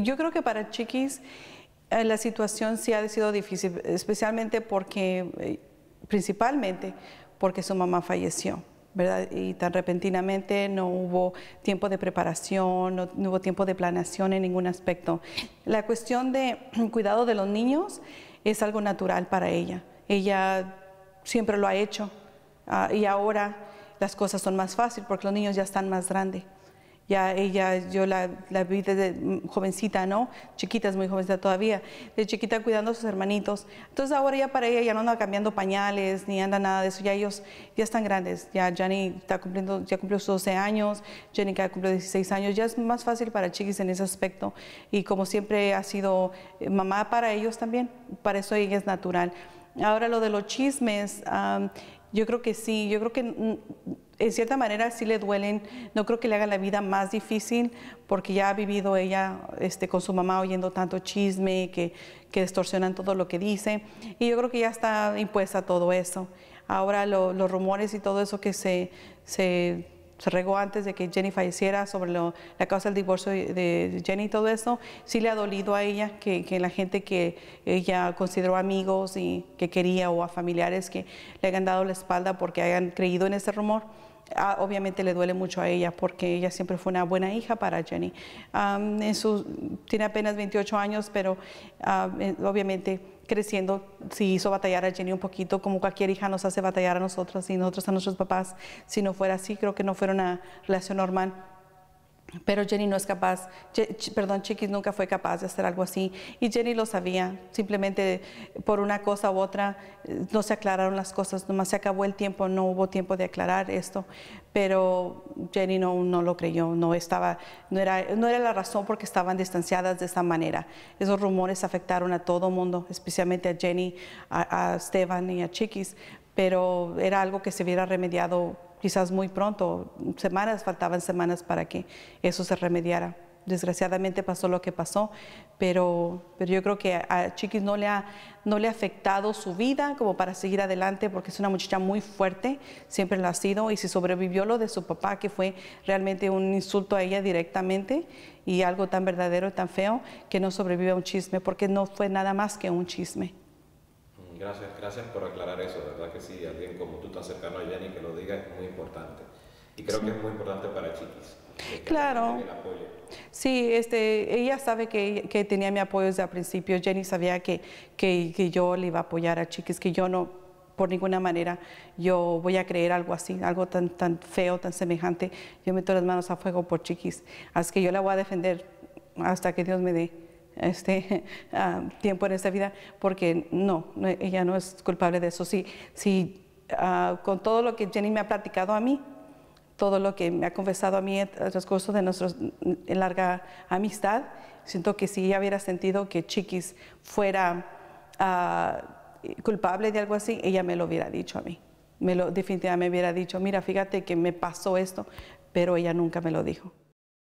Yo creo que para Chiquis eh, la situación sí ha sido difícil, especialmente porque, eh, principalmente porque su mamá falleció. ¿verdad? Y tan repentinamente no hubo tiempo de preparación, no, hubo tiempo de planeación en ningún aspecto. La cuestión de cuidado de los niños es algo natural para ella. Ella siempre lo ha hecho ah, y ahora las cosas son más fáciles porque los niños ya están más grandes. Ya ella, yo la, la vi desde jovencita, ¿no? Chiquita, es muy jovencita todavía, de chiquita cuidando a sus hermanitos. Entonces ahora ya para ella ya no anda cambiando pañales, ni anda nada de eso, ya ellos ya están grandes. Ya Jenny está cumpliendo, ya cumplió sus 12 años, Jenny ya cumplió 16 años, ya es más fácil para chiquis en ese aspecto. Y como siempre ha sido eh, mamá para ellos también, para eso ella es natural. Ahora lo de los chismes, yo creo que sí, yo creo que en cierta manera sí le duelen, no creo que le haga la vida más difícil porque ya ha vivido ella este, con su mamá oyendo tanto chisme que, que distorsionan todo lo que dice y yo creo que ya está impuesta todo eso. Ahora los rumores y todo eso que se, se se regó antes de que Jenny falleciera sobre la causa del divorcio de Jenny y todo eso, sí le ha dolido a ella que, que, la gente que ella consideró amigos y que quería o a familiares que le hayan dado la espalda porque hayan creído en ese rumor. Ah, obviamente le duele mucho a ella porque ella siempre fue una buena hija para Jenny. su, tiene apenas 28 años, pero ah, eh, obviamente creciendo sí hizo batallar a Jenny un poquito, como cualquier hija nos hace batallar a nosotros y nosotros a nuestros papás. Si no fuera así, creo que no fuera una relación normal. Pero Jenny no es capaz, perdón, Chiquis nunca fue capaz de hacer algo así. Y Jenny lo sabía, simplemente por una cosa u otra no se aclararon las cosas, nomás se acabó el tiempo, no hubo tiempo de aclarar esto. Pero Jenny no, lo creyó, no, estaba, no, era, no la razón porque estaban distanciadas de esa manera. Esos rumores afectaron a todo el mundo, especialmente a Jenny, a, a Esteban y a Chiquis, pero era algo que se hubiera remediado quizás muy pronto, semanas, faltaban semanas para que eso se remediara. Desgraciadamente pasó lo que pasó, pero, pero yo creo que a Chiquis no le, ha, no le ha afectado su vida como para seguir adelante, porque es una muchacha muy fuerte, siempre lo ha sido, y si sobrevivió lo de su papá, que fue realmente un insulto a ella directamente, y algo tan verdadero, tan feo, que no sobrevive a un chisme, porque no fue nada más que un chisme. Gracias, gracias por aclarar eso. verdad que sí, alguien como tú tan cercano a Jenny que lo diga es muy importante. Y creo que es muy importante para Chiquis. Claro. Sí, este, ella sabe que, tenía mi apoyo desde el principio. Jenny sabía que, que, yo le iba a apoyar a Chiquis, que yo no, por ninguna manera yo voy a creer algo así, algo tan, tan feo, tan semejante. Yo meto las manos a fuego por Chiquis. Así que yo la voy a defender hasta que Dios me dé este ah, tiempo en esta vida, porque no, ella no es culpable de eso. Si, ah, con todo lo que Jenny me ha platicado a mí, todo lo que me ha confesado a mí a transcurso de nuestra larga amistad, siento que si ella hubiera sentido que Chiquis fuera ah, culpable de algo así, ella me lo hubiera dicho a mí. definitivamente me hubiera dicho, mira, fíjate que me pasó esto, pero ella nunca me lo dijo.